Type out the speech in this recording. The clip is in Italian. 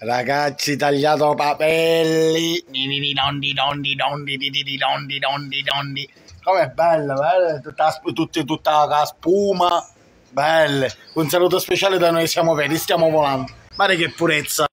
Ragazzi, tagliato papelli. Di dondi dondi dondi di dondi dondi dondi. Com'è bello, bello. Tutta, tutta, tutta la spuma. Belle. Un saluto speciale da noi siamo veri, stiamo volando. Mare che purezza.